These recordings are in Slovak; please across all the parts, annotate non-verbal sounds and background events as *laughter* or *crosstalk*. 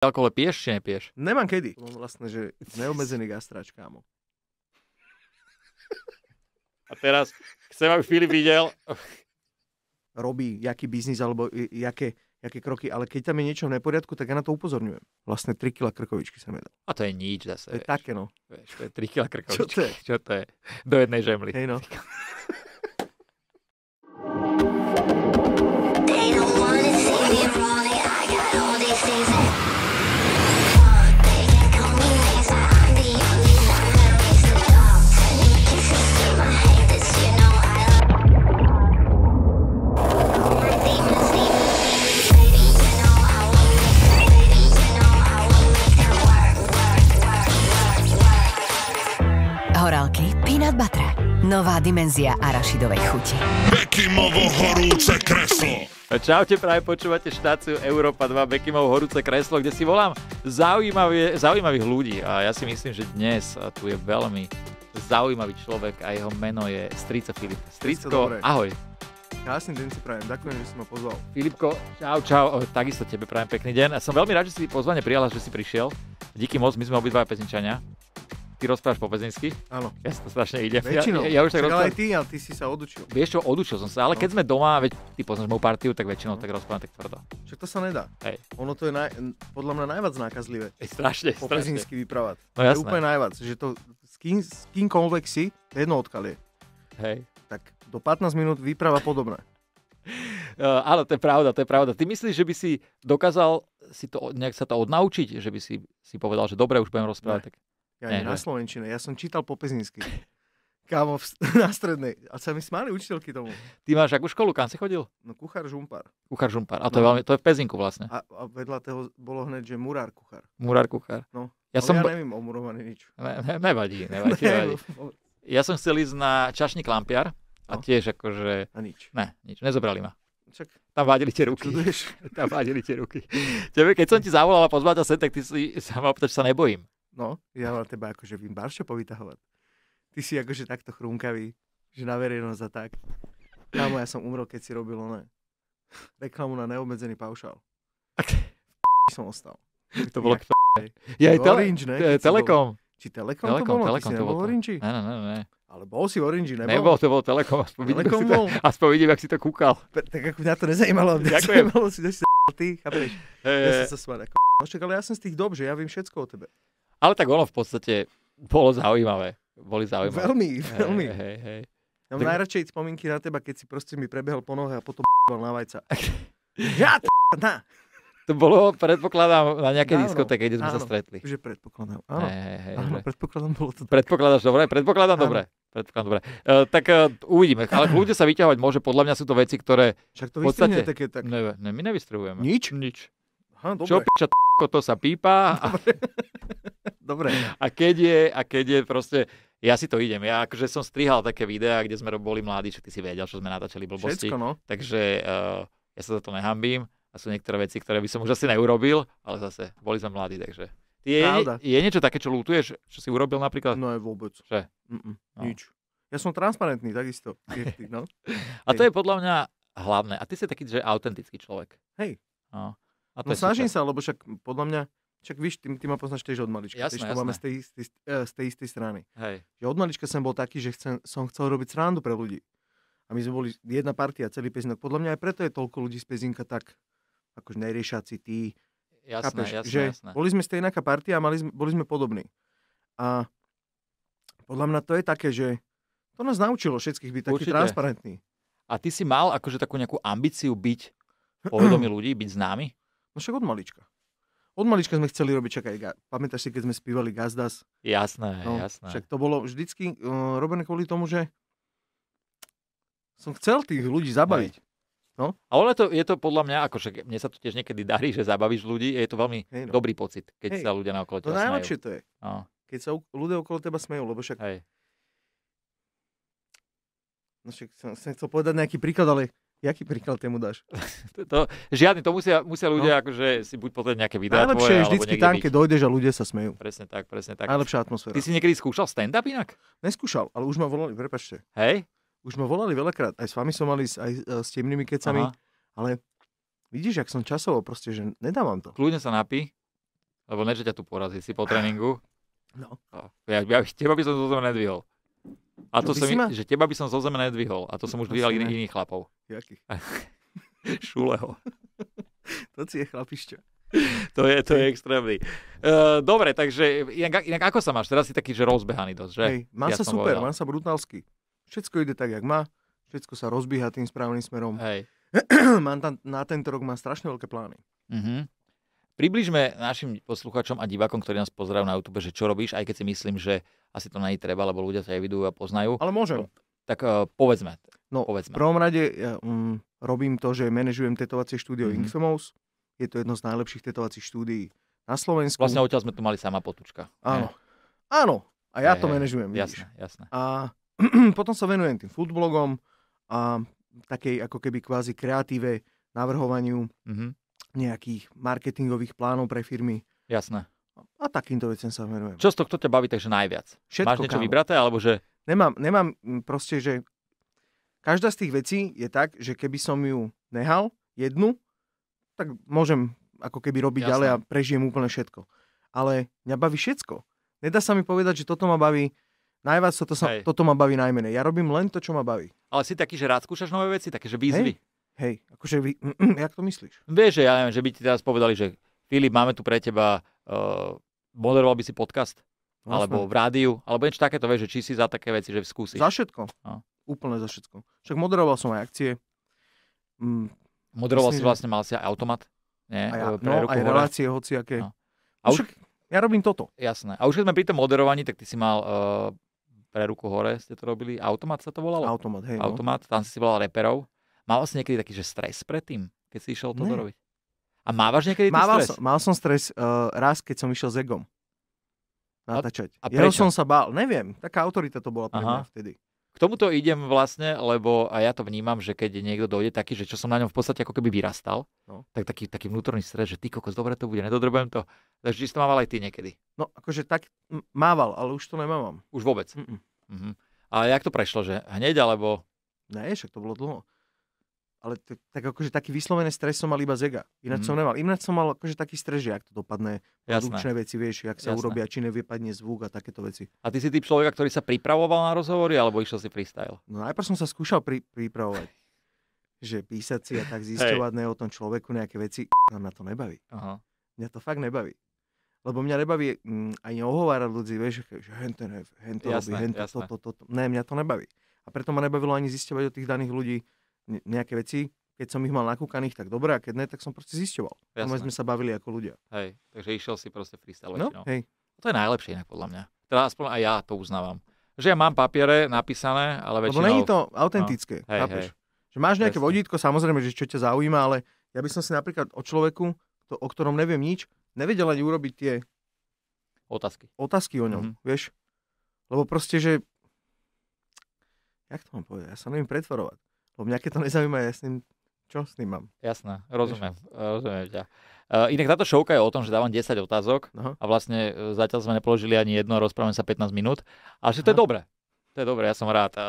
Alkohol piješ či nepieš? Nemám kedy. Mám vlastne, že neobmedzený gastráč, kámo. A teraz chcem, aby Filip videl. Robí jaký biznis alebo jaké, jaké kroky, ale keď tam je niečo v neporiadku, tak ja na to upozorňujem. Vlastne 3 kg krkovičky sa nedá. A to je nič zase. To je vieš. také no. Vieš, to je 3 kg krkovičky. Čo to je? Čo to je? Do jednej žemly. Hej no. *laughs* Nová dimenzia arašidovej chuti. Bekimovo horúce kreslo. Čaute, práve počúvate štáciu Európa 2 Bekimov horúce kreslo, kde si volám zaujímavé, zaujímavých ľudí. A ja si myslím, že dnes tu je veľmi zaujímavý človek a jeho meno je Strico Filip. Strico, ahoj. Krásny deň si prajem, ďakujem, že si ma pozval. Filipko, čau, čau, takisto tebe prajem pekný deň. A som veľmi rád, že si pozvanie prijala, že si prišiel. Díky moc, my sme obidva pezničania. Ty rozprávaš po pezinsky? Áno. Ja sa to strašne idem. Väčšinou. Ja, ja, ja už tak rozprávam. Ale aj ty, ale ty si sa odučil. Vieš čo, odučil som sa, ale no. keď sme doma, veď ty poznáš moju partiu, tak väčšinou no. tak rozprávam tak tvrdo. Čo to sa nedá. Hej. Ono to je naj, podľa mňa najviac nákazlivé. Je strašne, po strašne. pezinsky vyprávať. No jasné. To je úplne najviac, že to s kým, s kým komplexy, jedno odkalie. Hej. Tak do 15 minút výprava podobná. Uh, *laughs* eh, áno, to je pravda, to je pravda. Ty myslíš, že by si dokázal si to, nejak sa to odnaučiť, že by si, si povedal, že dobre, už budem rozprávať? Ne. Tak... Ja nie na Slovenčine. Ja som čítal po pezinsky. Kámo, v, *laughs* na strednej. A sa mi smáli učiteľky tomu. Ty máš akú školu? Kam si chodil? No kuchár Žumpar. Kuchár Žumpar. A to, no. je, veľmi, to je v Pezinku vlastne. A, a vedľa toho bolo hneď, že murár kuchár. Murár kuchár. No. Ja, som... ja neviem o murovaní nič. Ne, ne, nevadí, *laughs* nevadí, nevadí. No, no. Ja som chcel ísť na čašník Lampiar a no. tiež akože... A nič. Ne, nič. Nezobrali ma. Čak. Tam vádili tie ruky. *laughs* Tam vádili tie ruky. Tebe, keď som ti zavolal a pozval ťa sem, tak ty si sa ma opýtaš, sa nebojím. No, ja na teba akože vím baršo povytahovať. Ty si akože takto chrunkavý, že na verejnosť a tak. Kámo, ja som umrel, keď si robil ne. *laughs* Reklamu na neobmedzený paušál. *laughs* som ostal. To bolo kto? Ja aj tele, ne, Telekom. Bol... Či Telekom, telekom to bolo? Telekom, Ty si to bol Orange? Ne, ne, ne. Ale bol si v Orange, nebol? Nebol, to bol Telekom. Aspoň telekom vidím, bol. To, aspoň vidím, ak si to kúkal. Pe, tak ako mňa to nezajímalo. Mňa Ďakujem. Nezajímalo si, že si ty, chápeš? Hey, eh. ja som sa smal, ako ale ja som z tých dob, že ja viem všetko o tebe. Ale tak ono v podstate bolo zaujímavé. Boli zaujímavé. Veľmi, veľmi. Hej, hej, hej. Ja mám tak... najradšej spomienky na teba, keď si proste mi prebehol po nohe a potom *laughs* na vajca. *laughs* ja t- na. To bolo, predpokladám, na nejakej áno, diskotéke, kde sme áno, sa stretli. Že predpokladám, áno. hey, hey, hey, áno, predpokladám, bolo to Predpokladáš dobre? Predpokladám áno. dobre. Predpokladám dobre. Uh, tak uh, uvidíme, ale ľudia sa vyťahovať môže, podľa mňa sú to veci, ktoré... Však to vystrihne podstate... také tak. Ne, ne, my nevystrihujeme. Nič? Nič. Aha, Čo piča, to sa pípa. Dobre. *laughs* dobre. A keď je, a keď je proste, ja si to idem. Ja akože som strihal také videá, kde sme boli mladí, čo ty si vedel, čo sme natáčali blbosti. Všetko, no. Takže uh, ja sa za to nehambím a sú niektoré veci, ktoré by som už asi neurobil, ale zase boli sme mladí, takže. Ty je, je niečo také, čo lútuješ, čo si urobil napríklad? No je vôbec. Že? Mm-mm, no. Nič. Ja som transparentný, takisto. No. *laughs* a to je podľa mňa hlavné. A ty si taký, že autentický človek. Hej. No. A to no snažím super. sa, lebo však podľa mňa, však víš, ty, ty ma poznáš tiež od malička. Jasné, tiež máme z tej, z, tej, eh, z tej istej strany. Hej. Že od malička som bol taký, že chcem, som chcel robiť srandu pre ľudí. A my sme boli jedna partia, celý pezinok. Podľa mňa aj preto je toľko ľudí z pezinka tak, akože neriešiaci tí. Jasné, Chápeš, jasné, že jasné. Boli sme stejná partia a mali sme, boli sme podobní. A podľa mňa to je také, že to nás naučilo všetkých byť taký transparentný. A ty si mal akože takú nejakú ambíciu byť povedomí *clears throat* ľudí, byť známy? No však od malička. Od malička sme chceli robiť, čakaj, pamätáš si, keď sme spívali Gazdas? Jasné, no, jasné. Však to bolo vždycky uh, robené kvôli tomu, že som chcel tých ľudí zabaviť. Hej. No? A ono to, je to podľa mňa, ako však mne sa to tiež niekedy darí, že zabavíš ľudí, je to veľmi hey no. dobrý pocit, keď hey, sa ľudia na okolo teba smejú. to najlepšie to je. No. Keď sa ľudia okolo teba smejú, lebo však... Hey. No však som, som chcel povedať nejaký príklad, ale Jaký príklad tému dáš? *laughs* to, to, žiadny, to musia, musia no. ľudia no. akože si buď pozrieť nejaké videá Najlepšie je vždycky tam, keď dojdeš a ľudia sa smejú. Presne tak, presne tak. Najlepšia atmosféra. Ty si niekedy skúšal stand-up inak? Neskúšal, ale už ma volali, prepačte. Hej? Už ma volali veľakrát, aj s vami som mali, aj s temnými kecami, Aha. ale vidíš, ak som časovo proste, že nedávam to. Kľudne sa napí, lebo ne, ťa tu porazí si po tréningu. No. no ja, ja, teba by som to nedvihol. A to som, ma... že teba by som zo zeme nedvihol. A to som už no, dvíhal iných, iných chlapov. Jakých? *laughs* Šuleho. *laughs* to si je chlapišťa. To je, to je extrémny. Uh, dobre, takže inak, inak ako sa máš? Teraz si taký, že rozbehaný dosť, že? Hej, mám ja sa super, povedal. mám sa brutálsky. Všetko ide tak, jak má. Všetko sa rozbíha tým správnym smerom. Hej. *clears throat* mám tam, na tento rok má strašne veľké plány. Mm-hmm. Približme našim posluchačom a divákom, ktorí nás pozerajú na YouTube, že čo robíš, aj keď si myslím, že asi to na nej treba, lebo ľudia sa evidujú a poznajú. Ale môžem. Tak eh, povedzme. No, povedzme. v prvom rade ja, um, robím to, že manažujem tetovacie štúdio mm-hmm. Inksomos. Je to jedno z najlepších tetovacích štúdií na Slovensku. Vlastne odtiaľ sme tu mali sama potučka. Áno. Je. Áno. A ja je, to manažujem, Jasné, jasné. A *clears throat* potom sa venujem tým foodblogom a takej ako keby kvázi kreatíve, navrhovaniu. Mm-hmm nejakých marketingových plánov pre firmy. Jasné. A takýmto vecem sa venujem. Čo z tohto ťa baví takže najviac? Všetko, Máš niečo kámo. vybraté, alebo že... Nemám, nemám mm, proste, že každá z tých vecí je tak, že keby som ju nehal, jednu, tak môžem ako keby robiť Jasné. ďalej a prežijem úplne všetko. Ale mňa baví všetko. Nedá sa mi povedať, že toto ma baví najviac, toto, sa, toto ma baví najmenej. Ja robím len to, čo ma baví. Ale si taký, že rád skúšaš nové veci, také, že výzvy. Hej. Hej, akože vy, *clears throat* mm, jak to myslíš? Vieš, že ja neviem, že by ti teraz povedali, že Filip, máme tu pre teba, uh, moderoval by si podcast? Vlastne. Alebo v rádiu, alebo niečo takéto, vieš, že či si za také veci, že skúsiš. Za všetko. No. Úplne za všetko. Však moderoval som aj akcie. Mm, moderoval myslím, si vlastne, že... mal si aj automat. Nie? Aj, no, aj relácie, aké. No. A už... Však ja robím toto. Jasné. A už keď sme pri tom moderovaní, tak ty si mal uh, pre ruku hore ste to robili. Automat sa to volalo? Automat, hej. No. Automat, no. tam si si volal reperov. Mal si niekedy taký, že stres predtým, keď si išiel to robiť? A mávaš niekedy Mával stres? Som, mal som stres uh, raz, keď som išiel s Egom natáčať. A, a prečo? Ja som sa bál, neviem, taká autorita to bola pre Aha. vtedy. K tomuto idem vlastne, lebo a ja to vnímam, že keď niekto dojde taký, že čo som na ňom v podstate ako keby vyrastal, no. tak taký, taký vnútorný stres, že ty kokos, dobre to bude, nedodrbujem to. Takže či to mával aj ty niekedy? No akože tak mával, ale už to nemám. Už vôbec? Mm-mm. Mm-hmm. A jak to prešlo, že hneď alebo... Ne, však to bolo dlho ale t- tak akože taký vyslovené stres som mal iba zega. Ináč mm. som nemal. Ináč som mal akože taký stres, že ak to dopadne, produkčné veci, vieš, jak sa Jasné. urobia, či nevypadne zvuk a takéto veci. A ty si typ človeka, ktorý sa pripravoval na rozhovory, alebo išiel si freestyle? No najprv som sa skúšal pri- pripravovať. *laughs* že písať si a tak zistovať hey. o tom človeku nejaké veci, nám na to nebaví. Aha. Mňa to fakt nebaví. Lebo mňa nebaví m, mm, aj neohovárať ľudí, vieš, že henten, to henten, toto, toto. Ne, mňa to nebaví. A preto ma nebavilo ani zistovať od tých daných ľudí, nejaké veci, keď som ich mal nakúkaných, tak dobré a keď ne, tak som proste zisťoval. Jasné. sme sa bavili ako ľudia. Hej, takže išiel si proste freestyle no, hej. To je najlepšie inak podľa mňa. Teda aspoň aj ja to uznávam. Že ja mám papiere napísané, ale väčšinou... Lebo není to no. autentické, no. hej, Hej. Že máš nejaké Jasne. vodítko, samozrejme, že čo ťa zaujíma, ale ja by som si napríklad o človeku, to, o ktorom neviem nič, nevedel ani urobiť tie... Otázky. Otázky o ňom, mm-hmm. vieš? Lebo proste, že... Jak to mám povedať? Ja sa neviem pretvarovať. Lebo mňa keď to nezaujíma, ja s ním čo s ním mám? Jasné, rozumiem, Víš? rozumiem ťa. Uh, inak táto šovka je o tom, že dávam 10 otázok uh-huh. a vlastne eh, zatiaľ sme nepoložili ani jedno, rozprávame sa 15 minút, ale že to uh-huh. je dobré. To je dobré, ja som rád. Uh,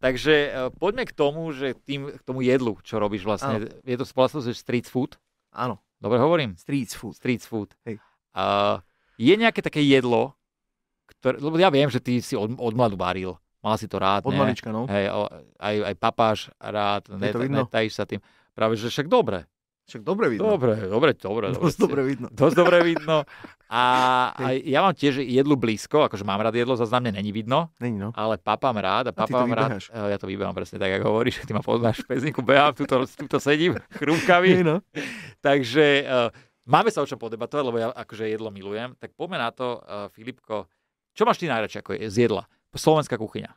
takže uh, poďme k tomu, že tým, k tomu jedlu, čo robíš vlastne. Áno. Je to spoločnosť, že street food? Áno. Dobre hovorím? Street food. Street food. Hej. Uh, je nejaké také jedlo, ktoré, lebo ja viem, že ty si od, od mladu varil Mal si to rád, Od malička, no. Hej, aj, aj papáš rád, ne, netajíš sa tým. Práve, že však dobre. Však dobre vidno. Dobre, dobre, dobre. Dosť dobre, dobre vidno. *laughs* Dosť dobre vidno. A, *laughs* a ja mám tiež jedlu blízko, akože mám rád jedlo, zase na mne není vidno. Není, no. Ale papám rád a papám rád. E, ja to vybehám presne tak, ako hovoríš, ty ma poznáš v pezniku, behám, túto, túto sedím, *laughs* chrumkavý. No. Takže uh, máme sa o čom podebatovať, lebo ja akože jedlo milujem. Tak poďme na to, uh, Filipko, čo máš ty najradšej ako je, z jedla? Slovenská kuchyňa.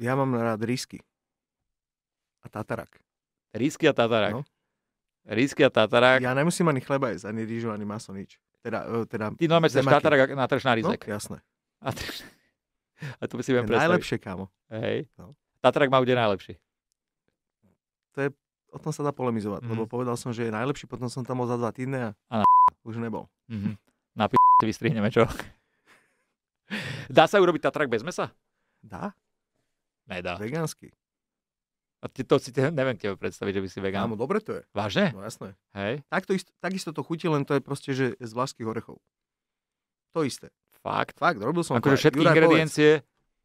Ja mám rád rísky. A tatarak. Rísky a tatarak. No. Rísky a tatarak. Ja nemusím ani chleba jesť, ani rýžu, ani maso, nič. Teda, e, teda Ty normálne chceš tatarak na tržná no, rizek. No, jasné. A, trš... *laughs* a to by si viem predstaviť. Najlepšie, kámo. Hej. No. Tatrak má bude najlepší. To je, o tom sa dá polemizovať, mm. lebo mhm. povedal som, že je najlepší, potom som tam bol za dva týdne a, a na... už nebol. Mm-hmm. Na p... vystrihneme, čo? Dá sa urobiť Tatrak bez mesa? Dá. Nedá. Vegánsky. A ty to si te, neviem tebe predstaviť, že by si vegán. Áno, dobre to je. Vážne? No jasné. Hej. Takto isto, takisto to chutí, len to je proste, že z vlaských orechov. To isté. Fakt? Fakt, robil som akože to. všetky ingrediencie,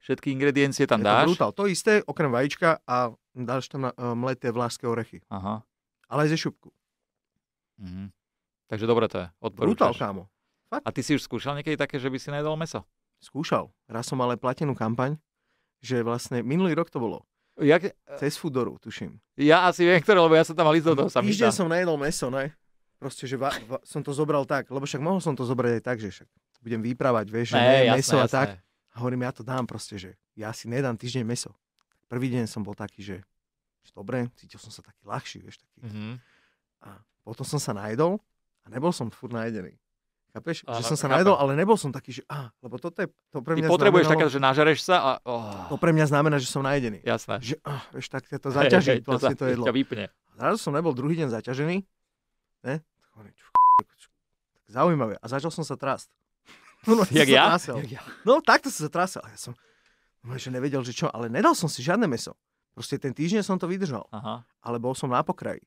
všetky ingrediencie tam je dáš? To, brutál. to isté, okrem vajíčka a dáš tam na, uh, mleté vlaské orechy. Aha. Ale aj ze šupku. Mhm. Takže dobre to je. Odporúčaš. Brutál, kámo. Fakt? A ty si už skúšal niekedy také, že by si najedol meso? Skúšal. Raz som ale platenú kampaň, že vlastne minulý rok to bolo. Jak... Cez Fudoru, tuším. Ja asi viem, ktoré, lebo ja som tam mal ísť do toho sa Týždeň som najedol meso, ne? Proste, že va, va, som to zobral tak, lebo však mohol som to zobrať aj tak, že však budem vyprávať, vieš, že ne, jasné, meso jasné. a tak. A hovorím, ja to dám proste, že ja si nedám týždeň meso. Prvý deň som bol taký, že, že dobre, cítil som sa taký ľahší, vieš, taký. Mm-hmm. A potom som sa najedol a nebol som furt najedený. Chápeš? Aha, že som sa najedol, ale nebol som taký, že ah, lebo toto je, to pre mňa Ty potrebuješ znamenalo, také, že nažereš sa a... Oh. To pre mňa znamená, že som najedený. Jasné. Že ah, vieš, tak ťa to zaťaží, hey, hey, vlastne to, to jedlo. Ťa vypne. Zrazu som nebol druhý deň zaťažený, ne? Tak zaujímavé. A začal som sa trásť. *laughs* No, no, jak, ja? jak ja? No, takto som sa trásel. ja som, no, že nevedel, že čo, ale nedal som si žiadne meso. Proste ten týždeň som to vydržal. Aha. Ale bol som na pokraji.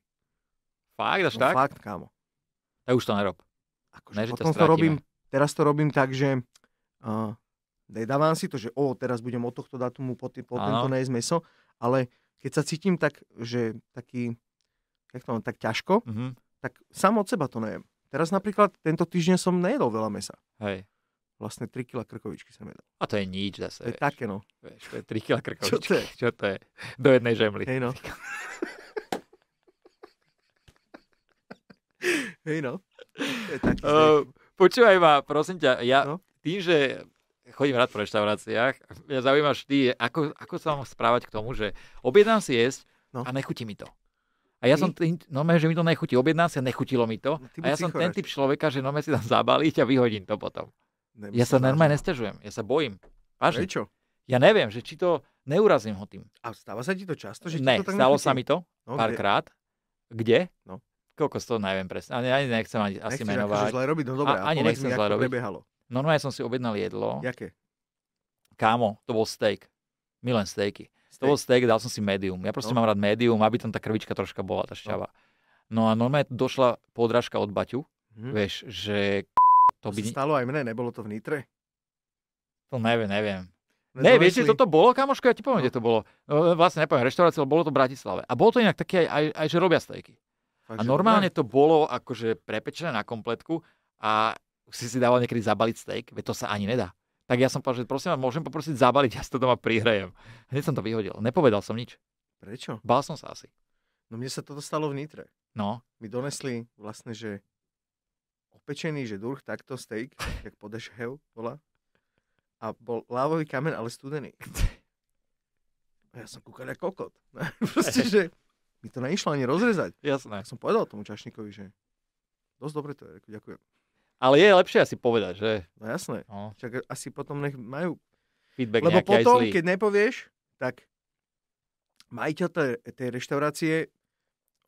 Fakt, až no, tak? Fakt, kámo. Tak už to nerob akože ne, potom to, to robím, teraz to robím tak, že uh, dávam si to, že o, teraz budem od tohto datumu po, po tento nejesť meso, ale keď sa cítim tak, že taký, jak to mám, tak ťažko, mm-hmm. tak sám od seba to nejem. Teraz napríklad tento týždeň som nejedol veľa mesa. Hej. Vlastne 3 kg krkovičky som jedol. A to je nič zase. To je vieš. také no. Vieš, to je 3 kg krkovičky. Čo to je? Čo to je? Do jednej žemly. Hej no. *laughs* Hej no. Uh, počúvaj ma, prosím ťa, ja no? tým, že chodím rád po reštauráciách, mňa zaujíma vždy, ako, ako sa mám správať k tomu, že objednám si jesť no. a nechutí mi to. A ja Ty? som, tým, no že mi to nechutí, objednám si a nechutilo mi to. No, a ja som ten typ človeka, že no si tam zabaliť a vyhodím to potom. Nemusím ja sa normálne nestežujem, ja sa bojím. Vážne. Prečo? Ja neviem, že či to neurazím ho tým. A stáva sa ti to často? Že ne, ti to tak stalo nechutí? sa mi to no, párkrát. Kde? Krát. Kde? No koľko toho neviem presne. Ani, ani nechcem ani, nechceš asi akože menovať. Akože zle robiť, no dobré, a, ani nechcem zle robiť. Prebiehalo. Normálne som si objednal jedlo. Jaké? Kámo, to bol steak. Milen steaky. Steak. To bol steak, dal som si medium. Ja proste no. mám rád medium, aby tam tá krvička troška bola, tá no. šťava. No, no a normálne došla podrážka od Baťu, hm. vieš, že to by... stalo aj mne, nebolo to v Nitre? To neviem, neviem. No ne, viete, toto bolo, kamoško, ja ti poviem, no. kde to bolo. No, vlastne nepoviem, reštaurácia, bolo to v Bratislave. A bolo to inak také aj, aj, aj že robia stejky. Fakt, a normálne no. to bolo akože prepečené na kompletku a si si dával niekedy zabaliť steak, veď to sa ani nedá. Tak ja som povedal, že prosím vás, môžem poprosiť zabaliť, ja si to doma prihrejem. Hneď som to vyhodil. Nepovedal som nič. Prečo? Bál som sa asi. No mne sa toto stalo v Nitre. No. My donesli vlastne, že opečený, že durh, takto steak, tak *laughs* hev, bola. A bol lávový kamen, ale studený. *laughs* A ja som kúkal ako kokot. *laughs* Proste, že mi to neišlo ani rozrezať. Jasné. Tak som povedal tomu čašníkovi, že dosť dobre to je, ďakujem. Ale je lepšie asi povedať, že? No jasné. No. Čak asi potom nech majú... Feedback Lebo potom, keď nepovieš, tak majiteľ tej, tej reštaurácie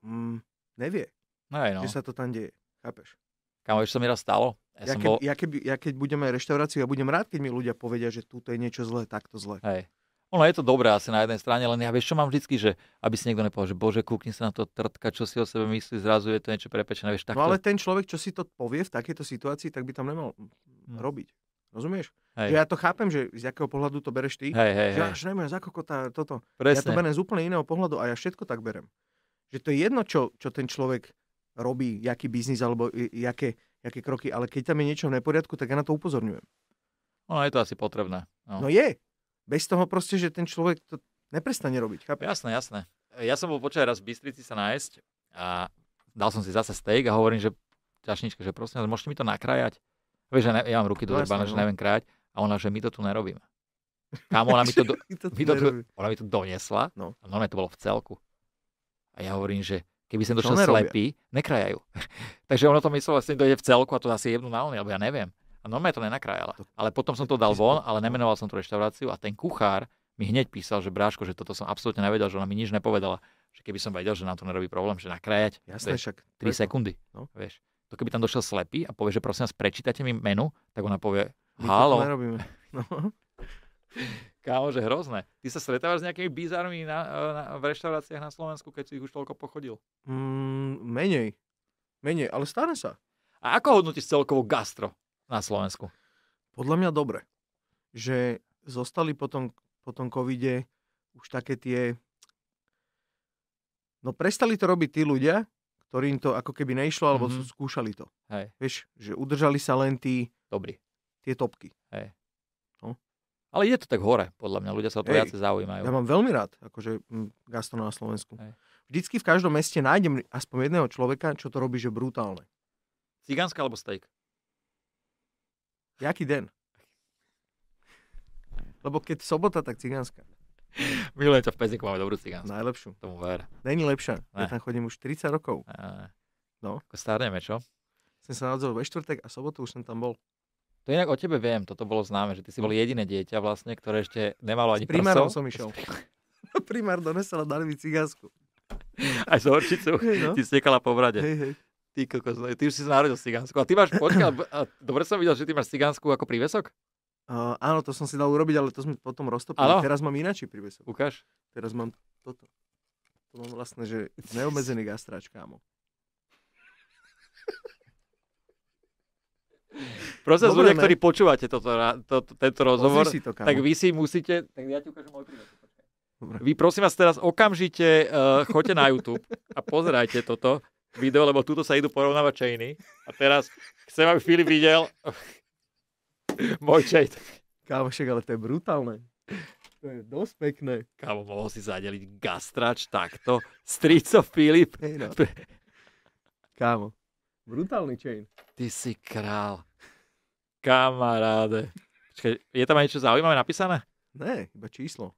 mm, nevie, no aj no. že sa to tam deje. Chápeš? Kámo, už sa mi raz stalo. Ja, ja, keď, bol... ja, keď, ja keď budeme reštauráciu, ja budem rád, keď mi ľudia povedia, že tu je niečo zlé, takto zlé. Hej. Ono je to dobré asi na jednej strane, len ja vieš, čo mám vždycky, že aby si niekto nepovedal, že bože, kúkni sa na to trtka, čo si o sebe myslí, zrazu je to niečo prepečené. Vieš, no takto... No ale ten človek, čo si to povie v takejto situácii, tak by tam nemal no. robiť. Rozumieš? Hej. Že ja to chápem, že z jakého pohľadu to bereš ty. Hej, hej, že ja neviem, za tá, toto. Presne. Ja to berem z úplne iného pohľadu a ja všetko tak berem. Že to je jedno, čo, čo ten človek robí, jaký biznis alebo jaké, jaké kroky, ale keď tam je niečo v neporiadku, tak ja na to upozorňujem. No je to asi potrebné. No, no je, bez toho proste, že ten človek to neprestane robiť, chápeš? Jasné, jasné. Ja som bol počať raz v Bystrici sa nájsť a dal som si zase steak a hovorím, že čašnička, že prosím, môžete mi to nakrájať? Vieš, ja, ne, ja mám ruky do no, že no. neviem krájať. A ona, že my to tu nerobíme. Kámo, ona mi to, do, to, *laughs* to tu, ona mi to donesla. No. A normálne to bolo v celku. A ja hovorím, že keby som došiel slepý, nekrajajú. *laughs* Takže ono to myslelo vlastne dojde v celku a to asi jednu na ony, alebo ja neviem normálne to nenakrájala. Ale potom som to dal von, ale nemenoval som tú reštauráciu a ten kuchár mi hneď písal, že bráško, že toto som absolútne nevedel, že ona mi nič nepovedala. Že keby som vedel, že nám to nerobí problém, že nakrájať. Jasné, vieš, však. 3 sekundy. No. Vieš. To keby tam došiel slepý a povie, že prosím vás, prečítate mi menu, tak ona povie, halo. No. *laughs* Kámo, že hrozné. Ty sa stretávaš s nejakými bizarmi na, e, na, v reštauráciách na Slovensku, keď si ich už toľko pochodil? Mm, menej. Menej, ale stane sa. A ako hodnotíš celkovo gastro? na Slovensku? Podľa mňa dobre. Že zostali potom, po tom covide už také tie... No prestali to robiť tí ľudia, ktorým to ako keby nešlo, alebo mm-hmm. skúšali to. Hej. Vieš, že udržali sa len tí... Dobrý. Tie topky. Hej. No. Ale ide to tak hore, podľa mňa. Ľudia sa o to viacej zaujímajú. Ja mám veľmi rád, akože gastro na Slovensku. Hej. Vždycky v každom meste nájdem aspoň jedného človeka, čo to robí, že brutálne. Cigánska alebo steak? Jaký den? Lebo keď sobota, tak cigánska. Milujem ťa v Pezniku, máme dobrú cigánsku. Najlepšiu. Tomu ver. Není lepšia. Ne. Ja tam chodím už 30 rokov. Ne. No. Ako starneme, čo? Som sa nadzol ve štvrtek a sobotu už som tam bol. To inak o tebe viem, toto bolo známe, že ty si bol jediné dieťa vlastne, ktoré ešte nemalo ani S primárom som išiel. *laughs* Primár donesel a dali mi cigánsku. Aj z horčicu, no. ty stekala po brade. Hej, hej. Ty kokos, no, ty už si sa narodil cigánsku. A ty máš, počkaj, a dobre som videl, že ty máš cigánsku ako prívesok? Uh, áno, to som si dal urobiť, ale to sme potom roztopili. Ano? Teraz mám ináčší prívesok. Ukáž. Teraz mám toto. To mám vlastne, že neobmedzený gastráč, kámo. Prosím ľudia, ktorí počúvate toto, to, to, tento rozhovor, si to, tak vy si musíte... Tak ja ti ukážem môj prívesok. Dobre. Vy prosím vás teraz okamžite uh, choďte na YouTube a pozerajte toto video, lebo túto sa idú porovnávať chainy. A teraz chcem, aby Filip videl *laughs* môj chain. Kámo, však, ale to je brutálne. To je dosť pekné. Kámo, mohol si zadeliť gastrač takto. of Filip. Hey no. Kámo, brutálny chain. Ty si král. Kamaráde. Počkaj, je tam aj niečo zaujímavé napísané? Ne, iba číslo.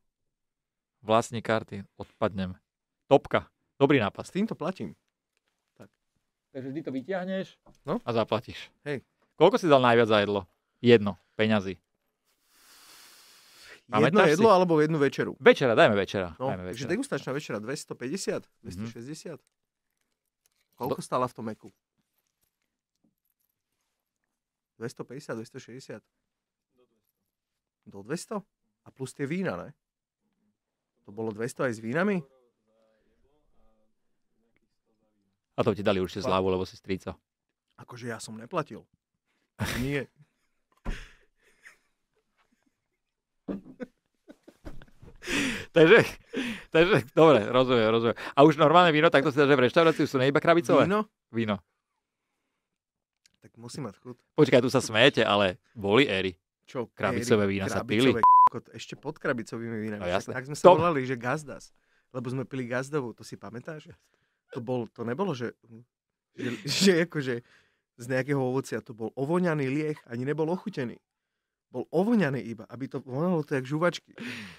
Vlastní karty, odpadnem. Topka. Dobrý nápad. S týmto platím. Takže vždy to vyťahneš no? a zaplatíš. Hej. Koľko si dal najviac za jedlo? Jedno, peňazí. Jedno si? jedlo alebo jednu večeru? Večera, dajme večera. No, dajme večera. Takže degustačná večera 250, 260. Mm-hmm. Koľko Do... stála v tom meku? 250, 260. Do 200. Do 200? A plus tie vína, ne? To bolo 200 aj s vínami? A to ti dali určite zľavu, lebo si stríco. Akože ja som neplatil. Nie. *laughs* takže, takže, dobre, rozumiem, rozumiem. A už normálne víno, takto si dáš v reštaurácii sú nejba krabicové? Víno? Víno. Tak musí mať chud. Počkaj, tu sa smete, ale boli éry. Čo? Krabicové éry, vína krabicové, sa pili. Krabicové, ešte pod krabicovými vínami. No, jasne. Tak sme sa to... volali, že gazdas. Lebo sme pili gazdovu, to si pamätáš? to, bol, to nebolo, že, že, že akože z nejakého ovocia to bol ovoňaný lieh, ani nebol ochutený. Bol ovoňaný iba, aby to vonalo to jak žuvačky.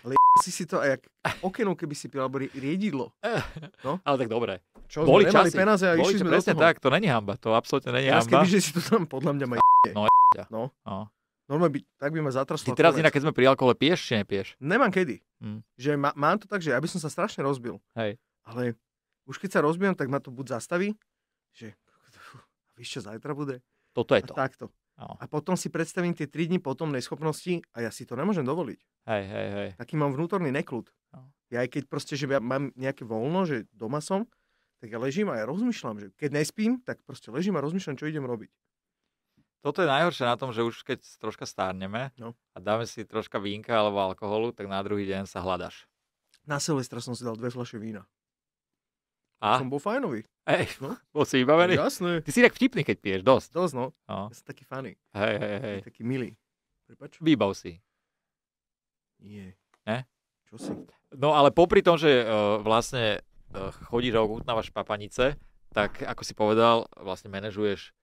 Ale *laughs* si si to aj jak okenu, keby si pil, alebo riedidlo. No? Ale tak dobre. Čo, boli časy. Penáze a boli išli sme presne do toho. tak, to není hamba, to absolútne není hamba. Keby, že si to tam podľa mňa ma *laughs* No, No. no. Normálne by, tak by ma zatraslo. Ty teraz inak, keď sme pri alkohole, piješ či nepieš? Nemám kedy. Mm. Že má, mám to tak, že ja by som sa strašne rozbil. Hej. Ale už keď sa rozbijem, tak ma to buď zastaví, že *laughs* víš čo, zajtra bude. Toto je to. takto. No. A potom si predstavím tie 3 dni potom neschopnosti a ja si to nemôžem dovoliť. Hej, hej, hej. Taký mám vnútorný neklud. No. Ja aj keď proste, že ja mám nejaké voľno, že doma som, tak ja ležím a ja rozmýšľam, že keď nespím, tak proste ležím a rozmýšľam, čo idem robiť. Toto je najhoršie na tom, že už keď troška stárneme no. a dáme si troška vínka alebo alkoholu, tak na druhý deň sa hľadaš. Na Silvestra som si dal dve fľaše vína. A? Som bol fajnový. Ej, no? bol si vybavený? Jasné. Ty si tak vtipný, keď piješ, dosť. Dosť, no. no. Ja som taký fany. Hej, hej, hej. Taký milý. Prepač. Výbav si. Nie. Ne? Čo si? No ale popri tom, že uh, vlastne uh, chodíš a ochutnávaš papanice, tak ako si povedal, vlastne manažuješ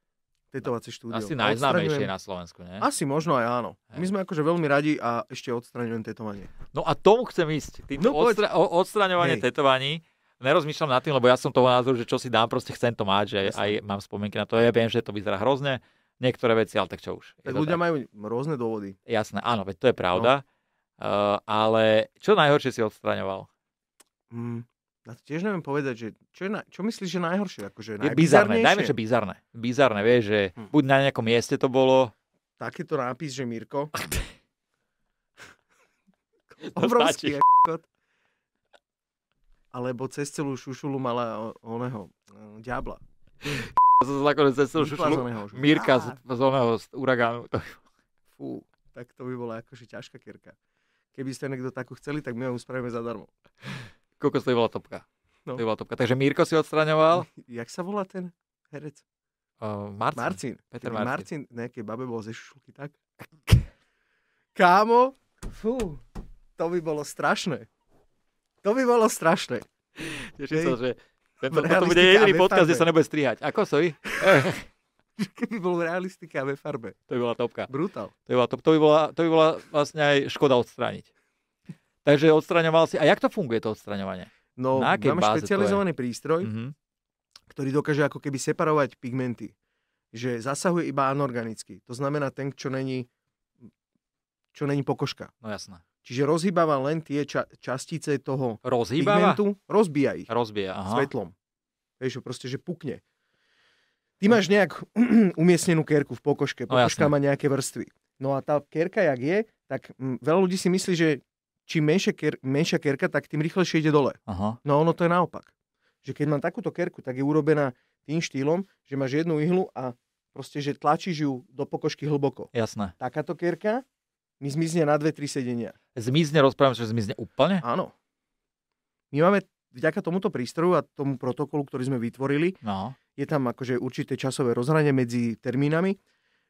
tetovacie štúdio. Asi najznámejšie na Slovensku, nie? Asi možno aj áno. Hej. My sme akože veľmi radi a ešte odstraňujem tetovanie. No a tomu chcem ísť. Týmto no, odstra- odstraňovanie Hej. tetovaní nerozmýšľam nad tým, lebo ja som toho názoru, že čo si dám, proste chcem to mať, že aj mám spomienky na to. Ja viem, že to vyzerá hrozne, niektoré veci, ale tak čo už. Tak ľudia tak. majú rôzne dôvody. Jasné, áno, veď to je pravda. No. Uh, ale čo najhoršie si odstraňoval? Mm, ja to tiež neviem povedať, že čo, je na, čo myslíš, že najhoršie? Akože je bizarné, dajme, že bizarné. Bizarné, vieš, že hm. buď na nejakom mieste to bolo. Takýto nápis, že Mirko. *laughs* Obrovský to *laughs* alebo cez celú šušulu mala oného ďábla. E, *laughs* som nakoniec cez celú šušulu Mírka z, z oného z uragánu. Fú, tak to by bola akože ťažká kerka. Keby ste niekto takú chceli, tak my ju spravíme zadarmo. Koľko to bola topka? No. To bola topka. Takže Mírko si odstraňoval. *laughs* Jak sa volá ten herec? Uh, Marcin. Marcin. Peter Marcin. Marcin nejakej babe bol ze šušulky, tak? *laughs* Kámo, fú, to by bolo strašné. To by bolo strašné. Teším sa, že tento, toto bude jediný podcast, kde sa nebude strihať. Ako sorry? *laughs* Keby bol realistika ve farbe. To by bola topka. Brutál. To by bola, to, to by bola, to by bola vlastne aj škoda odstrániť. Takže odstraňoval si. A jak to funguje, to odstraňovanie? No, Na máme špecializovaný prístroj, mm-hmm. ktorý dokáže ako keby separovať pigmenty. Že zasahuje iba anorganicky. To znamená ten, čo není, čo není pokožka. No jasné. Čiže rozhýbava len tie ča- častice toho rozhýbava? pigmentu. Rozbíja ich. Rozbíja, aha. Svetlom. Vieš, proste, že pukne. Ty máš nejak *clears throat* umiestnenú kerku v pokoške. Pokoška no, má nejaké vrstvy. No a tá kerka, jak je, tak mm, veľa ľudí si myslí, že čím menšia, ker- menšia kerka, tak tým rýchlejšie ide dole. Aha. No ono to je naopak. Že keď mám takúto kerku, tak je urobená tým štýlom, že máš jednu ihlu a proste, že tlačíš ju do pokožky hlboko. Jasné. Takáto kerka mi zmizne na dve, tri sedenia. Zmizne, rozprávam, že zmizne úplne? Áno. My máme vďaka tomuto prístroju a tomu protokolu, ktorý sme vytvorili, no. je tam akože určité časové rozhranie medzi termínami,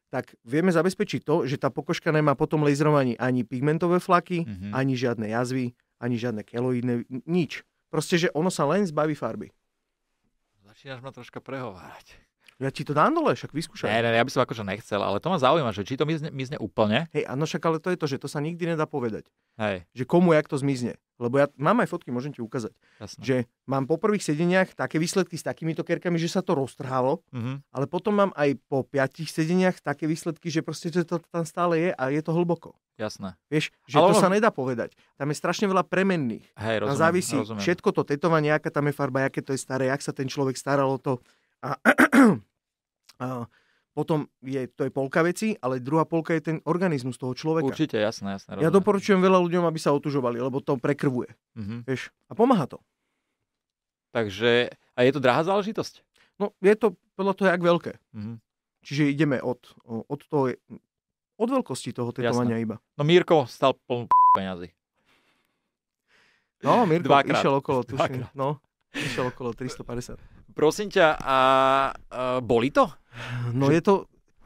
tak vieme zabezpečiť to, že tá pokožka nemá potom lejzrovaní ani pigmentové flaky, mm-hmm. ani žiadne jazvy, ani žiadne keloidné, nič. Proste, že ono sa len zbaví farby. Začínaš ma troška prehovárať. Ja ti to dám dole, však vyskúšaj. Ne, ne, ja by som akože nechcel, ale to ma zaujíma, že či to mizne, mizne úplne. Hej, áno, však ale to je to, že to sa nikdy nedá povedať. Hej. Že komu, jak to zmizne. Lebo ja mám aj fotky, môžem ti ukázať. Jasne. Že mám po prvých sedeniach také výsledky s takýmito kerkami, že sa to roztrhalo, mm-hmm. ale potom mám aj po piatich sedeniach také výsledky, že proste to, tam stále je a je to hlboko. Jasné. Vieš, že Ale to ono... sa nedá povedať. Tam je strašne veľa premenných. Hej, rozumiem, tam závisí rozumiem. všetko to tetovanie, aká tam je farba, aké to je staré, jak sa ten človek staral o to. A potom je, to je polka veci, ale druhá polka je ten organizmus toho človeka. Určite, jasné, jasné. Rozumiem. Ja doporučujem veľa ľuďom, aby sa otužovali, lebo to prekrvuje. Mm-hmm. Vieš? A pomáha to. Takže, a je to drahá záležitosť? No, je to podľa toho, jak veľké. Mm-hmm. Čiže ideme od, od toho, od veľkosti toho tetovania iba. No Mírko stal plnú peniazy. No, Mirko Dvakrát. išiel okolo, tuším. Dvakrát. No, išiel okolo 350. Prosím ťa, a, a boli to? No že... je to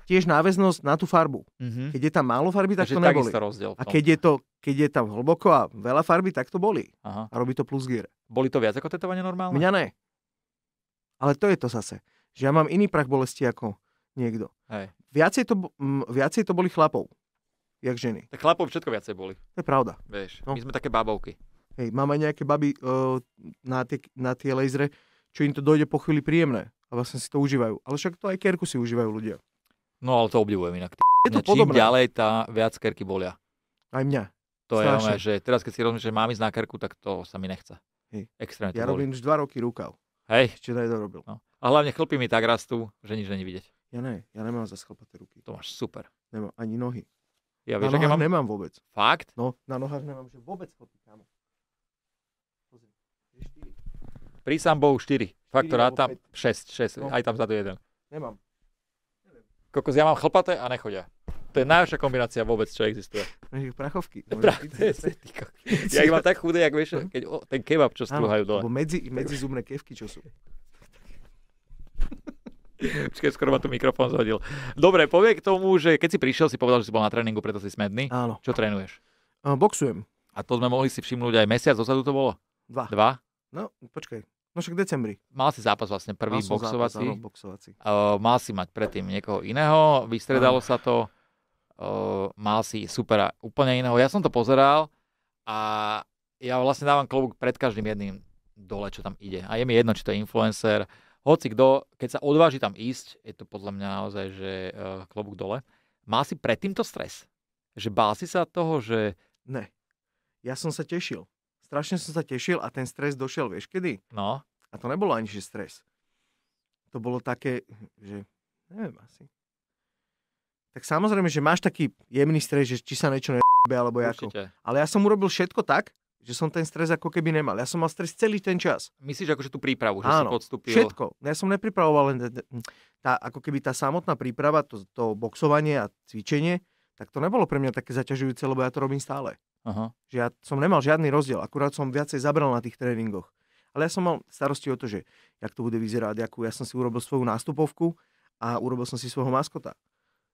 tiež náväznosť na tú farbu. Mm-hmm. Keď je tam málo farby, tak Takže to neboli. Rozdiel a keď je, to, keď je tam hlboko a veľa farby, tak to boli. Aha. A robí to plus gear. Boli to viac ako tetovanie normálne? Mňa ne. Ale to je to zase. Že ja mám iný prach bolesti ako niekto. Hej. Viacej, to, m, viacej to boli chlapov, jak ženy. Tak chlapov všetko viacej boli. To je pravda. Vieš, no. my sme také babovky. Hej, máme nejaké baby uh, na, tie, na tie lejzre, čo im to dojde po chvíli príjemné a vlastne si to užívajú. Ale však to aj kerku si užívajú ľudia. No ale to obdivujem inak. Je to Čím podobné. ďalej, tá viac kerky bolia. Aj mňa. To Strašne. je, že teraz keď si rozmýšľam, že mám ísť na kerku, tak to sa mi nechce. Extrémne ja robím už dva roky rukav. Hej. to robil. No. A hlavne chlpy mi tak rastú, že nič není vidieť. Ja ne, ja nemám za chlpaté ruky. To máš super. Nemám ani nohy. Ja na vieš, nohách mám... nemám vôbec. Fakt? No, na nohách nemám že vôbec chlpy, kámo. Pri Sambou 4. Fakt to tam 6, 6. No. Aj tam za to jeden. Nemám. Kokos, ja mám chlpaté a nechodia. To je najhoršia kombinácia vôbec, čo existuje. Prachovky. *laughs* *laughs* ja ich mám tak chudé, jak vieš, no. keď, o, ten kebab, čo strúhajú dole. Medzi, medzi zubné kevky, čo sú. *laughs* Počkaj, skoro ma tu mikrofón zhodil. Dobre, povie k tomu, že keď si prišiel, si povedal, že si bol na tréningu, preto si smedný. Áno. Čo trénuješ? Uh, boxujem. A to sme mohli si všimnúť aj mesiac dozadu to bolo? Dva. Dva? No, počkaj. No však decembri. Mal si zápas vlastne prvý mal boxovací. Zápas, áno, boxovací. Uh, mal si mať predtým niekoho iného, vystredalo no. sa to, uh, mal si supera úplne iného. Ja som to pozeral a ja vlastne dávam klobúk pred každým jedným dole, čo tam ide. A je mi jedno, či to je influencer, hoci kto, keď sa odváži tam ísť, je to podľa mňa naozaj, že uh, klobúk dole. Mal si predtým to stres? Že bál si sa toho, že... Ne. Ja som sa tešil strašne som sa tešil a ten stres došiel, vieš kedy? No. A to nebolo ani, že stres. To bolo také, že neviem asi. Tak samozrejme, že máš taký jemný stres, že či sa niečo nebe alebo ako. Ale ja som urobil všetko tak, že som ten stres ako keby nemal. Ja som mal stres celý ten čas. Myslíš akože tú prípravu, že Áno, si podstúpil? všetko. Ja som nepripravoval len tá, ako keby tá samotná príprava, to, to boxovanie a cvičenie, tak to nebolo pre mňa také zaťažujúce, lebo ja to robím stále. Aha. Že ja som nemal žiadny rozdiel, akurát som viacej zabral na tých tréningoch. Ale ja som mal starosti o to, že jak to bude vyzerať, jakú, ja som si urobil svoju nástupovku a urobil som si svojho maskota.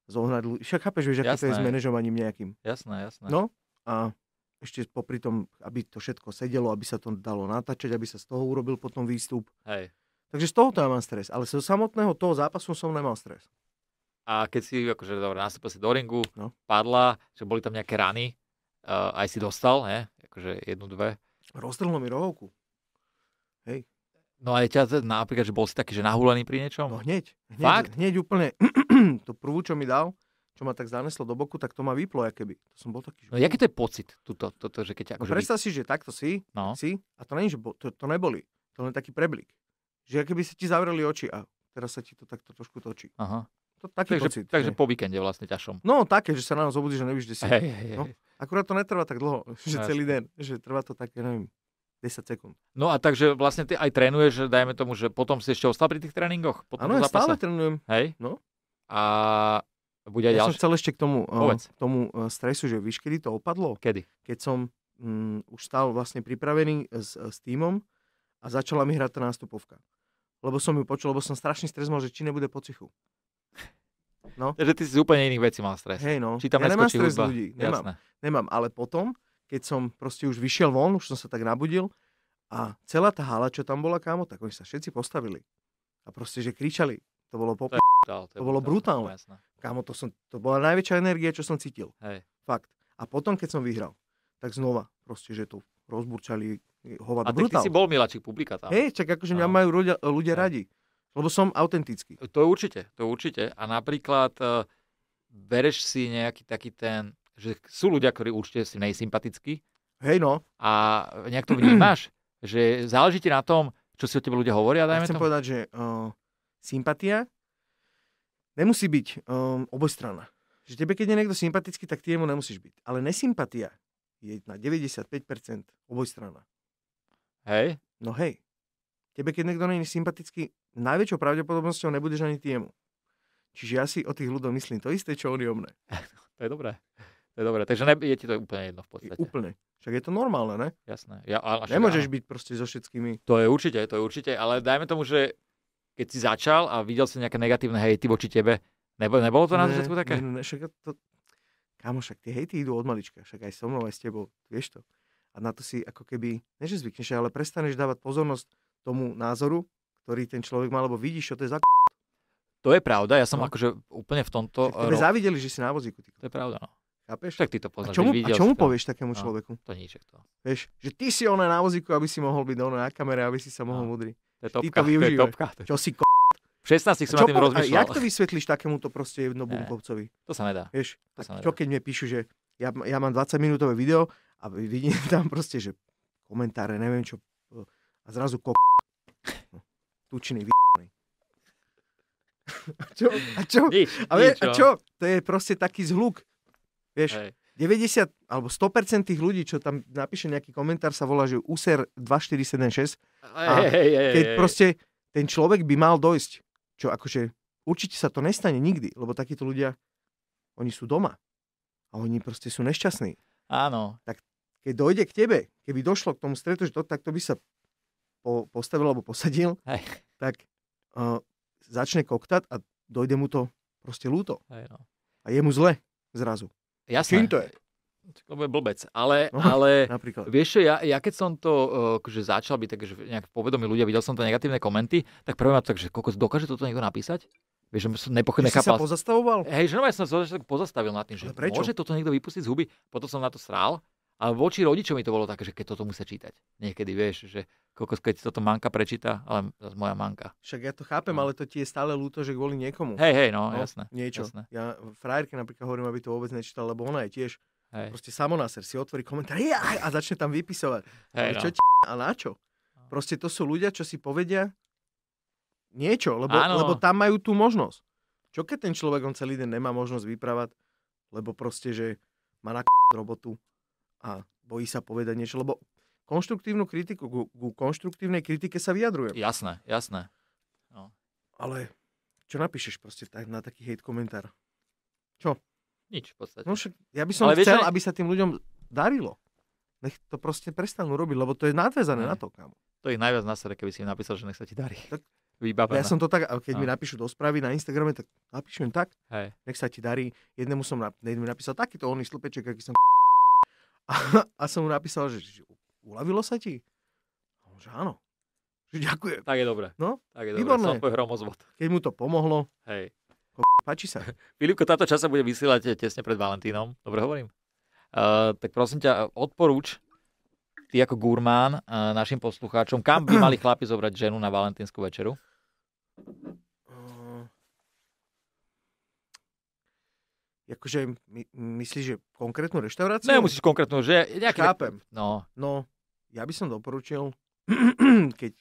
Zohnať, však chápeš, že to je s manažovaním nejakým. Jasné, jasné. No a ešte popri tom, aby to všetko sedelo, aby sa to dalo natáčať, aby sa z toho urobil potom výstup. Hej. Takže z tohoto ja mám stres, ale zo samotného toho zápasu som nemal stres. A keď si, akože, dobre, nastúpil si do ringu, no. padla, že boli tam nejaké rany, Uh, aj si dostal, ne? Akože jednu, dve. Roztrhlo mi rohovku. Hej. No a ťa teda napríklad, že bol si taký, že nahulený pri niečom? No hneď. hneď Fakt? Hneď úplne. *clears throat* to prvú, čo mi dal, čo ma tak zaneslo do boku, tak to ma vyplo, ja keby. To som bol taký, že... No, jaký to je pocit, tuto, to, že keď no Akože no, predstav si, že takto si, no. si, a to není, že bo, to, to neboli. To len taký preblik. Že keby si ti zavreli oči a teraz sa ti to takto trošku točí. Aha. To, taký takže, pocit. Takže hej. po víkende vlastne ťažšom. No také, že sa ráno zobudíš a nevíš, kde si. Hej, hej, no, akurát to netrvá tak dlho, *laughs* že no, celý deň. Že trvá to tak, ja neviem, 10 sekúnd. No a takže vlastne ty aj trénuješ, dajme tomu, že potom si ešte ostal pri tých tréningoch? Áno, ja stále trénujem. Hej? No. A bude aj ja ďalšie? som chcel ešte k tomu, uh, k tomu eh, stresu, že víš, kedy to opadlo? Kedy? Keď som um, už stal vlastne pripravený s, eh, s týmom a začala mi hrať tá nástupovka. Lebo som ju počul, lebo som strašný stres mal, že či nebude po cichu. No. Takže ty si z úplne iných vecí mal stres. Hej no. Či tam ja nemám stres hudba. ľudí, nemám, nemám, ale potom, keď som proste už vyšiel von, už som sa tak nabudil a celá tá hala, čo tam bola, kámo, tak oni sa všetci postavili a proste, že kričali. To bolo popr... To, to, to bolo brutálne. Jasné. Kámo, to, som, to bola najväčšia energia, čo som cítil. Hej. Fakt. A potom, keď som vyhral, tak znova, proste, že to rozburčali hovado. A brutál. ty si bol miláčik publika tam. Hej, čak akože mňa no. majú ľudia, ľudia radi. Lebo som autentický. To je určite, to určite. A napríklad uh, bereš si nejaký taký ten, že sú ľudia, ktorí určite si nejsympatickí. Hej no. A nejak to vnímaš, *clears throat* že záleží ti na tom, čo si o tebe ľudia hovoria, dajme ja Chcem tomu? povedať, že uh, sympatia nemusí byť um, obojstranná. Že tebe, keď je niekto sympatický, tak ty jemu nemusíš byť. Ale nesympatia je na 95% obojstranná. Hej? No hej. Tebe, keď niekto není sympatický, najväčšou pravdepodobnosťou nebudeš ani tiemu. Čiže ja si o tých ľuďoch myslím to isté, čo oni o mne. *laughs* to je dobré. To je dobré. Takže ne, je ti to úplne jedno v podstate. Úplne. Však je to normálne, ne? Jasné. Ja, ale Nemôžeš áno. byť proste so všetkými. To je určite, to je určite, ale dajme tomu, že keď si začal a videl si nejaké negatívne hejty voči tebe, nebo, nebolo to ne, na začiatku také? Ne, ne, však to... Kámo, však tie hejty idú od malička, však aj so mnou, aj s tebou, vieš to. A na to si ako keby, neže zvykneš, ale prestaneš dávať pozornosť tomu názoru, ktorý ten človek má, lebo vidíš, čo to je za To je pravda, ja som no. akože úplne v tomto... Tebe ro... závideli, že si na vozíku. Ty. To je pravda, no. Chápeš? Tak ty to poznáš. A čomu, videl, a čomu povieš to... takému no, človeku? to nič. To. Vieš, že ty si ona na vozíku, aby si mohol byť na kamere, aby si sa mohol no. mudriť. To je topka, ty to To je topka, Čo si k***? V 16 som na tým po... rozmýšľal. Jak to vysvetlíš takémuto proste jednobunkovcovi? To sa nedá. Vieš, to sa nedá. čo keď mi píšu, že ja, ja mám 20 minútové video a vidím tam proste, že komentáre, neviem čo, a zrazu kok tučný, vy***ný. *laughs* A čo? A čo? Nič, Ale, a no. čo? To je proste taký zhluk. Vieš, Hej. 90 alebo 100% tých ľudí, čo tam napíše nejaký komentár, sa volá, že USER 2476. A keď proste ten človek by mal dojsť, čo akože určite sa to nestane nikdy, lebo takíto ľudia, oni sú doma a oni proste sú nešťastní. Áno. Tak keď dojde k tebe, keby došlo k tomu stretu, že to, tak to by sa po, postavil alebo posadil, Hej. tak uh, začne koktať a dojde mu to proste ľúto. Hej, no. A je mu zle zrazu. Jasné. Čím to je? To je blbec. Ale, no, ale *laughs* vieš, ja, ja keď som to uh, e, že akože začal byť, takže nejak povedomí ľudia, videl som to negatívne komenty, tak prvé ma to tak, že kokos, dokáže toto niekto napísať? Vieš, že som nepochopil, nechápal. sa pozastavoval? Hej, že no, ja som sa pozastavil nad tým, že môže toto niekto vypustiť z huby. Potom som na to sral. A voči rodičom mi to bolo také, že keď toto musia čítať. Niekedy vieš, že koľko, keď toto manka prečíta, ale moja manka. Však ja to chápem, no. ale to ti je stále ľúto, že kvôli niekomu. Hej, hej, no, no jasné. Niečo. Jasné. Ja frajerke napríklad hovorím, aby to vôbec nečítala, lebo ona je tiež hej. proste samonáser, si otvorí komentár a začne tam vypisovať. Hej, no. Čo ti a na čo? No. Proste to sú ľudia, čo si povedia niečo, lebo, lebo tam majú tú možnosť. Čo keď ten človek, on celý deň nemá možnosť vyprávať, lebo proste, že má na k robotu, a bojí sa povedať niečo, lebo konštruktívnu kritiku, ku, ku konštruktívnej kritike sa vyjadrujem. Jasné, jasné. No. Ale čo napíšeš proste tak, na taký hate komentár? Čo? Nič v podstate. No však, ja by som Ale chcel, vieš, aby sa tým ľuďom darilo. Nech to proste prestanú robiť, lebo to je nadväzané ne. Mm. na to, kámo. To ich najviac nasere, keby si im napísal, že nech sa ti darí. Tak, *laughs* Ja som to tak, keď no. mi napíšu do správy na Instagrame, tak napíšem tak, Hej. nech sa ti darí. Jednému som na, napísal takýto oný slupeček, aký som a, a som mu napísal, že, že uľavilo sa ti? A on, že áno. Že ďakujem. Tak je dobre. No, tak je dobré. Dobre. hromozvod. Keď mu to pomohlo. Hej. Ko, páči sa. *laughs* Filipko, táto časť sa bude vysielať eh, tesne pred Valentínom. Dobre hovorím. Uh, tak prosím ťa, eh, odporúč ty ako gurmán uh, našim poslucháčom, kam by mali chlapi zobrať ženu na valentínsku večeru? Akože my, myslíš, že konkrétnu reštauráciu? musíš konkrétnu, že... Nejaký... Chápem. No. No, ja by som doporučil, *clears throat* keď,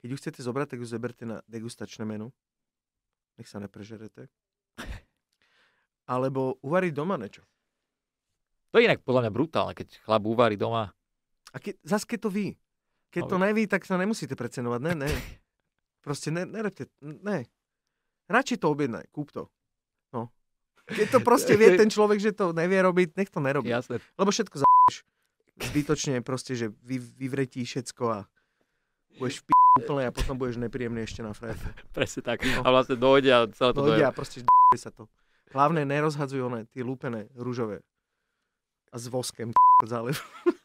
keď ju chcete zobrať, tak ju zoberte na degustačné menu. Nech sa neprežerete. *laughs* Alebo uvariť doma niečo. To je inak podľa mňa brutálne, keď chlap uvarí doma. A ke, zas keď to ví. Keď no, to neví, tak sa nemusíte precenovať. Ne, ne. *laughs* Proste ne, nerepte, ne. Radšej to objednaj, kúp to. No, keď to proste vie *laughs* ten človek, že to nevie robiť, nech to nerobí. Jasne. Lebo všetko za***š. Zbytočne proste, že vy, vyvretí všetko a budeš v úplne a potom budeš nepríjemný ešte na frajer. *laughs* Presne tak. No. A vlastne dojde a celé to dojde. Dojde a proste sa to. Hlavne nerozhadzuj one, tie lúpené, rúžové. A s voskem zálev. *laughs*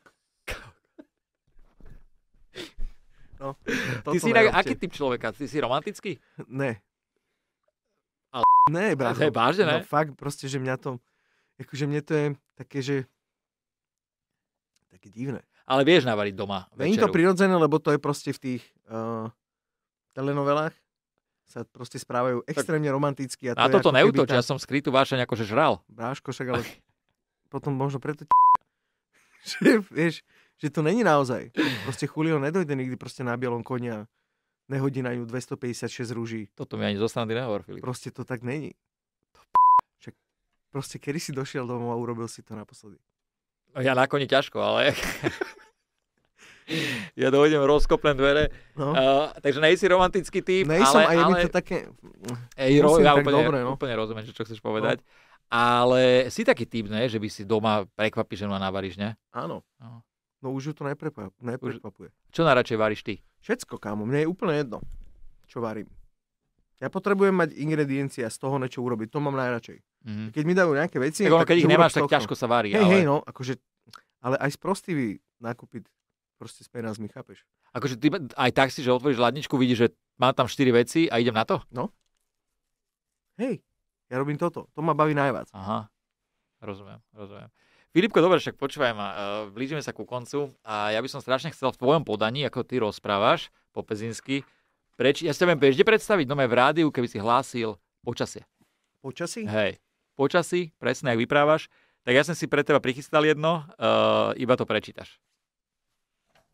No, Ty si inak, aký typ človeka? Ty si romantický? Ne, ale ne, brácho. To je vážne, no ne? No fakt, proste, že mňa to, akože mne to je také, že také divné. Ale vieš navariť doma večeru. Není to prirodzené, lebo to je proste v tých uh, telenovelách sa proste správajú extrémne tak, romanticky. A to na toto neutoč, tá... ja som skrytú vášaň akože žral. Bráško, však ale *laughs* potom možno preto *laughs* že, vieš, že to není naozaj. Proste chulio nedojde nikdy proste na bielom konia nehodí na ňu 256 rúží. Toto mi ani zostandy nehovor, Filip. Proste to tak není. To p... Však proste kedy si došiel domov a urobil si to naposledy? No ja na koni ťažko, ale... *laughs* ja dojdem, rozkopnem dvere. No. Uh, takže nejsi romantický typ, ale... a je ale... mi to také... Ej, ro, ja úplne, dobre, no. úplne rozumiem, čo, čo chceš no. povedať. No. Ale si taký typ, ne? že by si doma prekvapí ženu a navaríš, ne? Áno. No. no už ju to neprekvapuje. Už... Čo najradšej varíš ty? Všetko, kámo, mne je úplne jedno, čo varím. Ja potrebujem mať ingrediencie z toho niečo urobiť, to mám najradšej. Mm-hmm. Keď mi dajú nejaké veci... Tak, tak keď ich nemáš, tak ťažko sa varí. Hej, ale... hej, no, akože, ale aj sprostivý nakúpiť proste s peniazmi, chápeš? Akože ty aj tak si, že otvoríš ladničku, vidíš, že mám tam 4 veci a idem na to? No. Hej, ja robím toto. To ma baví najviac. Aha, rozumiem, rozumiem. Filipko, dobre, však počúvaj ma, eh, blížime sa ku koncu a ja by som strašne chcel v tvojom podaní, ako ty rozprávaš po pezinsky, preč, ja si ťa viem ešte predstaviť, no v rádiu, keby si hlásil počasie. Počasí? Hej, počasí, presne, ak vyprávaš, tak ja som si pre teba prichystal jedno, uh, iba to prečítaš.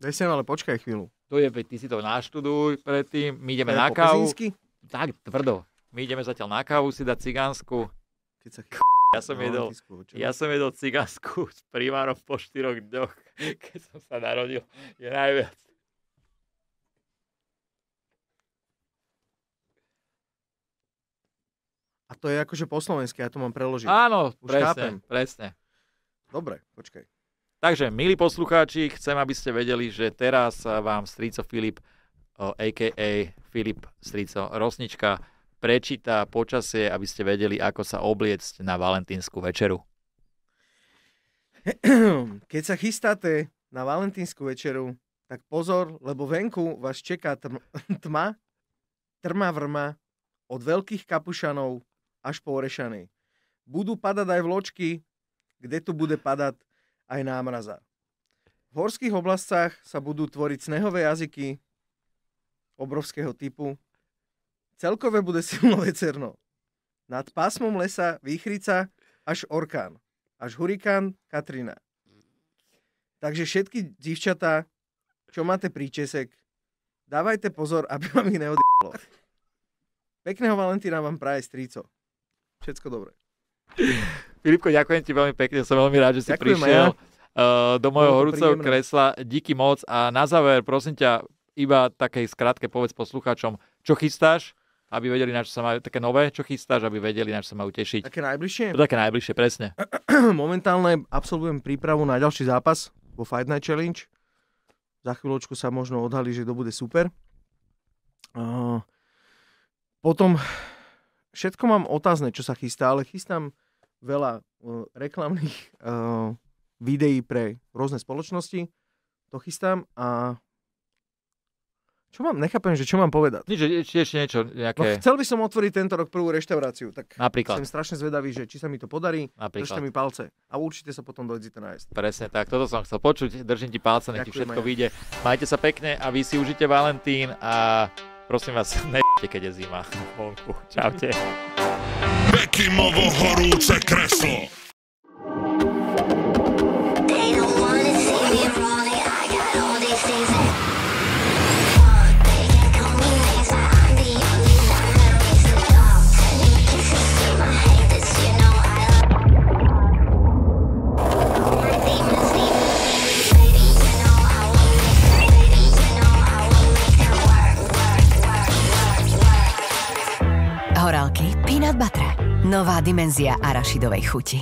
Daj sem, ale počkaj chvíľu. To je, ty si to naštuduj predtým, my ideme na kávu. Pezinsky? Tak, tvrdo. My ideme zatiaľ na kávu si dať cigánsku. Keď sa... Ja som, no, jedol, ja som jedol cigánsku *laughs* s primárom po štyroch dňoch, *laughs* keď som sa narodil. Je najviac. A to je akože po slovensky, ja to mám preložiť. Áno, Už presne, chápem. presne. Dobre, počkaj. Takže, milí poslucháči, chcem, aby ste vedeli, že teraz eh, vám Strico Filip, a.k.a. Eh, Filip Strico Rosnička, prečíta počasie, aby ste vedeli, ako sa obliecť na valentínsku večeru? *clears throat* Keď sa chystáte na valentínsku večeru, tak pozor, lebo venku vás čeká *laughs* tma, trma vrma od veľkých kapušanov až po orešany. Budú padať aj vločky, kde tu bude padať aj námraza. V horských oblastiach sa budú tvoriť snehové jazyky obrovského typu, Celkové bude *laughs* silno vecerno. Nad pásmom lesa výchrica až orkán, až hurikán Katrina. Takže všetky divčatá, čo máte príčesek, dávajte pozor, aby vám ich neodjelo. Pekného Valentína vám praje strico. Všetko dobré. Filipko, ďakujem ti veľmi pekne, som veľmi rád, že si ďakujem prišiel ja. Eh, do môjho horúceho kresla. Díky moc a na záver, prosím ťa, iba také skratke povedz poslucháčom, čo chystáš aby vedeli, na čo sa majú, také nové, čo chystáš, aby vedeli, na čo sa majú tešiť. Také najbližšie? Také najbližšie, presne. *clears throat* Momentálne absolvujem prípravu na ďalší zápas vo Fight Night Challenge. Za chvíľočku sa možno odhalí, že to bude super. Uh, potom všetko mám otázne, čo sa chystá, ale chystám veľa uh, reklamných uh, videí pre rôzne spoločnosti. To chystám a čo mám, nechápem, že čo mám povedať. Nič, ešte niečo nejaké... No, chcel by som otvoriť tento rok prvú reštauráciu, tak Napríklad. som strašne zvedavý, že či sa mi to podarí, Napríklad. držte mi palce a určite sa potom to nájsť. Presne tak, toto som chcel počuť, držím ti palce, nech ti všetko aj. vyjde. Majte sa pekne a vy si užite Valentín a prosím vás, *laughs* ne keď je zima Čaute. horúce kreslo. Nová dimenzia arašidovej chuti.